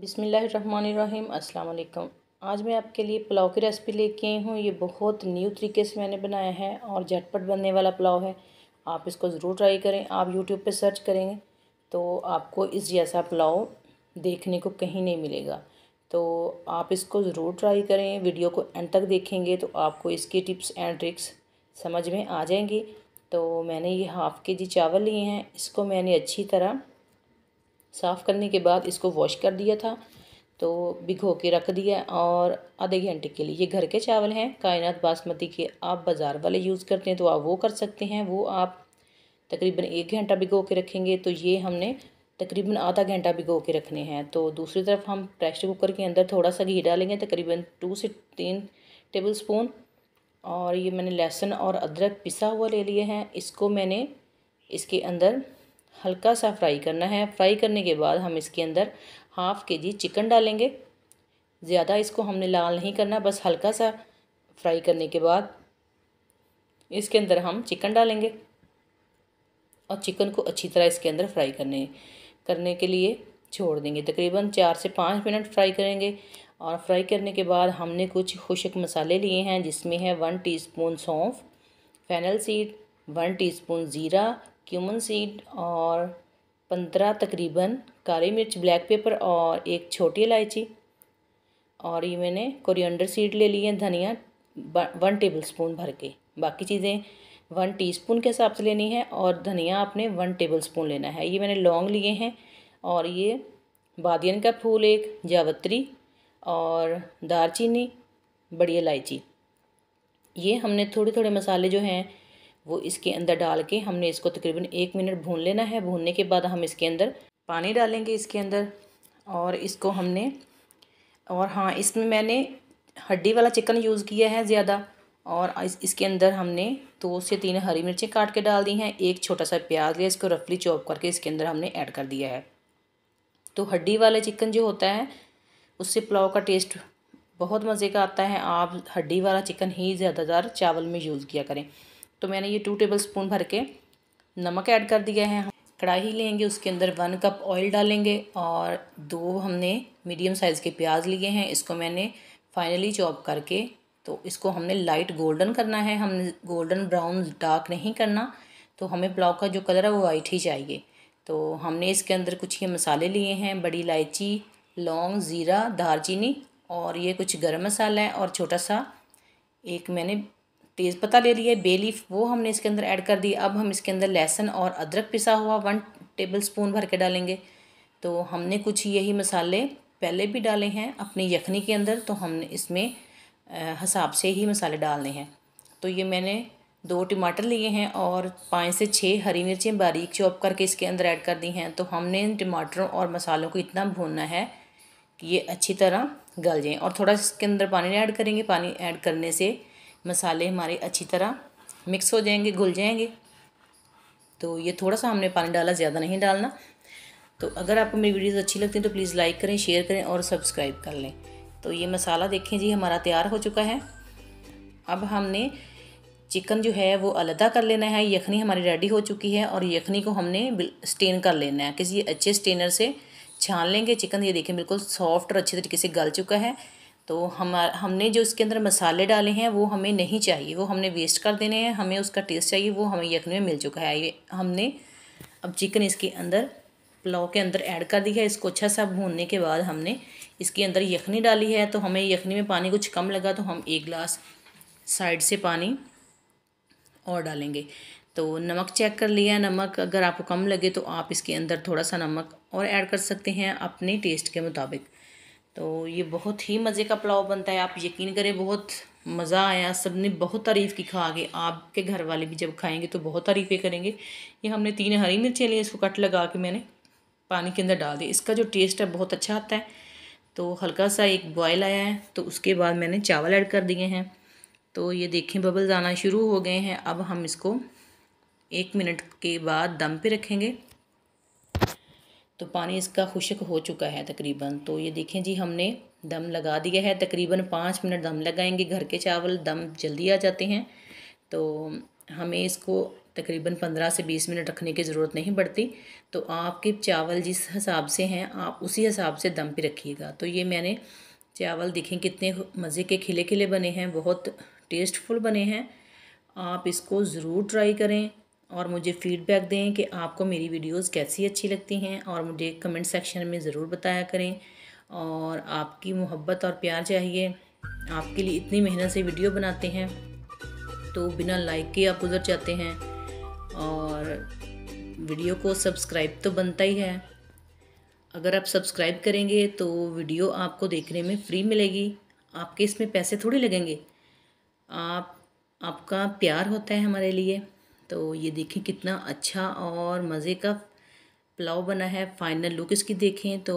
बिसमीम् अल्लाम आज मैं आपके लिए पुलाव की रेसिपी लेके आई हूँ ये बहुत न्यू तरीके से मैंने बनाया है और झटपट बनने वाला पुलाव है आप इसको ज़रूर ट्राई करें आप यूट्यूब पे सर्च करेंगे तो आपको इस जैसा पुलाव देखने को कहीं नहीं मिलेगा तो आप इसको ज़रूर ट्राई करें वीडियो को एंड तक देखेंगे तो आपको इसकी टिप्स एंड ट्रिक्स समझ में आ जाएंगी तो मैंने ये हाफ़ के जी चावल लिए हैं इसको मैंने अच्छी तरह साफ़ करने के बाद इसको वॉश कर दिया था तो भिगो के रख दिया और आधे घंटे के लिए ये घर के चावल हैं कायनात बासमती के आप बाज़ार वाले यूज़ करते हैं तो आप वो कर सकते हैं वो आप तकरीबन एक घंटा भिगो के रखेंगे तो ये हमने तकरीबन आधा घंटा भिगो के रखने हैं तो दूसरी तरफ हम प्रेशर कुकर के अंदर थोड़ा सा घी डालेंगे तकरीबन टू से तीन टेबल स्पून और ये मैंने लहसुन और अदरक पिसा हुआ ले लिए हैं इसको मैंने इसके अंदर हल्का सा फ्राई करना है फ्राई करने के बाद हम इसके अंदर हाफ़ के जी चिकन डालेंगे ज़्यादा इसको हमने लाल नहीं करना बस हल्का सा फ्राई करने के बाद इसके अंदर हम चिकन डालेंगे और चिकन को अच्छी तरह इसके अंदर फ्राई करने करने के लिए छोड़ देंगे तकरीबन चार से पाँच मिनट फ्राई करेंगे और फ्राई करने के बाद हमने कुछ खुशक मसाले लिए हैं जिसमें है वन टीस्पून सौंफ फैनल सीड वन टीस्पून ज़ीरा क्यूमन सीड और पंद्रह तकरीबन काली मिर्च ब्लैक पेपर और एक छोटी इलायची और ये मैंने कोरिएंडर सीड ले ली है धनिया वन टेबल स्पून भर के बाकी चीज़ें वन टीस्पून के हिसाब से लेनी है और धनिया आपने वन टेबल स्पून लेना है ये मैंने लौंग लिए हैं और ये बादियन का फूल एक जावत्री और दारचीनी बड़ी इलायची ये हमने थोड़े थोड़े मसाले जो हैं वो इसके अंदर डाल के हमने इसको तकरीबन एक मिनट भून लेना है भूनने के बाद हम इसके अंदर पानी डालेंगे इसके अंदर और इसको हमने और हाँ इसमें मैंने हड्डी वाला चिकन यूज़ किया है ज़्यादा और इस, इसके अंदर हमने दो तो से तीन हरी मिर्चें काट के डाल दी हैं एक छोटा सा प्याज लिया इसको रफली चॉप करके इसके अंदर हमने ऐड कर दिया है तो हड्डी वाला चिकन जो होता है उससे पुलाव का टेस्ट बहुत मज़े का आता है आप हड्डी वाला चिकन ही ज़्यादातर चावल में यूज़ किया करें तो मैंने ये टू टेबल स्पून भर के नमक ऐड कर दिया है कढ़ाई लेंगे उसके अंदर वन कप ऑयल डालेंगे और दो हमने मीडियम साइज़ के प्याज लिए हैं इसको मैंने फाइनली चॉप करके तो इसको हमने लाइट गोल्डन करना है हमने गोल्डन ब्राउन डार्क नहीं करना तो हमें पुलाव का जो कलर है वो वाइट ही चाहिए तो हमने इसके अंदर कुछ ये मसाले लिए हैं बड़ी इलायची लौंग ज़ीरा दारचीनी और ये कुछ गर्म मसाला है और छोटा सा एक मैंने तेज़पत्ता ले लिया बेलीफ वो हमने इसके अंदर ऐड कर दी अब हम इसके अंदर लहसुन और अदरक पिसा हुआ वन टेबल स्पून भर के डालेंगे तो हमने कुछ यही मसाले पहले भी डाले हैं अपनी यखनी के अंदर तो हमने इसमें हिसाब से ही मसाले डालने हैं तो ये मैंने दो टमाटर लिए हैं और पाँच से छः हरी मिर्चें बारीक चॉप करके इसके अंदर ऐड कर दी हैं तो हमने इन टमाटरों और मसालों को इतना भूनना है कि ये अच्छी तरह गल जाएँ और थोड़ा इसके अंदर पानी ऐड करेंगे पानी ऐड करने से मसाले हमारे अच्छी तरह मिक्स हो जाएंगे घुल जाएंगे तो ये थोड़ा सा हमने पानी डाला ज़्यादा नहीं डालना तो अगर आपको मेरी वीडियोज़ अच्छी लगती हैं तो प्लीज़ लाइक करें शेयर करें और सब्सक्राइब कर लें तो ये मसाला देखें जी हमारा तैयार हो चुका है अब हमने चिकन जो है वो अलहदा कर लेना है यखनी हमारी रेडी हो चुकी है और यखनी को हमने स्टेन कर लेना है किसी अच्छे स्टेनर से छान लेंगे चिकन ये देखें बिल्कुल सॉफ्ट और अच्छे तरीके से गल चुका है तो हम हमने जो इसके अंदर मसाले डाले हैं वो हमें नहीं चाहिए वो हमने वेस्ट कर देने हैं हमें उसका टेस्ट चाहिए वो हमें यखनी में मिल चुका है ये हमने अब चिकन इसके अंदर पुलाव के अंदर ऐड कर दी है इसको अच्छा सा भूनने के बाद हमने इसके अंदर यखनी डाली है तो हमें यखनी में पानी कुछ कम लगा तो हम एक गिलास साइड से पानी और डालेंगे तो नमक चेक कर लिया नमक अगर आपको कम लगे तो आप इसके अंदर थोड़ा सा नमक और ऐड कर सकते हैं अपने टेस्ट के मुताबिक तो ये बहुत ही मज़े का पुलाव बनता है आप यकीन करें बहुत मज़ा आया सब ने बहुत तारीफ़ की खा के आपके घर वाले भी जब खाएंगे तो बहुत तारीफ़ें करेंगे ये हमने तीन हरी मिर्चें ली इसको कट लगा के मैंने पानी के अंदर डाल दिया इसका जो टेस्ट है बहुत अच्छा आता है तो हल्का सा एक बॉयल आया है तो उसके बाद मैंने चावल ऐड कर दिए हैं तो ये देखें बबल्स आना शुरू हो गए हैं अब हम इसको एक मिनट के बाद दम पे रखेंगे तो पानी इसका खुशक हो चुका है तकरीबन तो ये देखें जी हमने दम लगा दिया है तकरीबन पाँच मिनट दम लगाएंगे घर के चावल दम जल्दी आ जाते हैं तो हमें इसको तकरीबन पंद्रह से बीस मिनट रखने की ज़रूरत नहीं पड़ती तो आपके चावल जिस हिसाब से हैं आप उसी हिसाब से दम पर रखिएगा तो ये मैंने चावल देखें कितने मज़े के खिले खिले बने हैं बहुत टेस्टफुल बने हैं आप इसको ज़रूर ट्राई करें और मुझे फ़ीडबैक दें कि आपको मेरी वीडियोस कैसी अच्छी लगती हैं और मुझे कमेंट सेक्शन में ज़रूर बताया करें और आपकी मोहब्बत और प्यार चाहिए आपके लिए इतनी मेहनत से वीडियो बनाते हैं तो बिना लाइक के आप गुजर जाते हैं और वीडियो को सब्सक्राइब तो बनता ही है अगर आप सब्सक्राइब करेंगे तो वीडियो आपको देखने में फ्री मिलेगी आपके इसमें पैसे थोड़ी लगेंगे आप आपका प्यार होता है हमारे लिए तो ये देखें कितना अच्छा और मज़े का पुलाव बना है फाइनल लुक इसकी देखें तो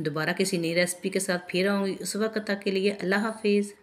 दोबारा किसी नई रेसिपी के साथ फिर आऊँगी उस वक्त तक के लिए अल्लाह हाफिज़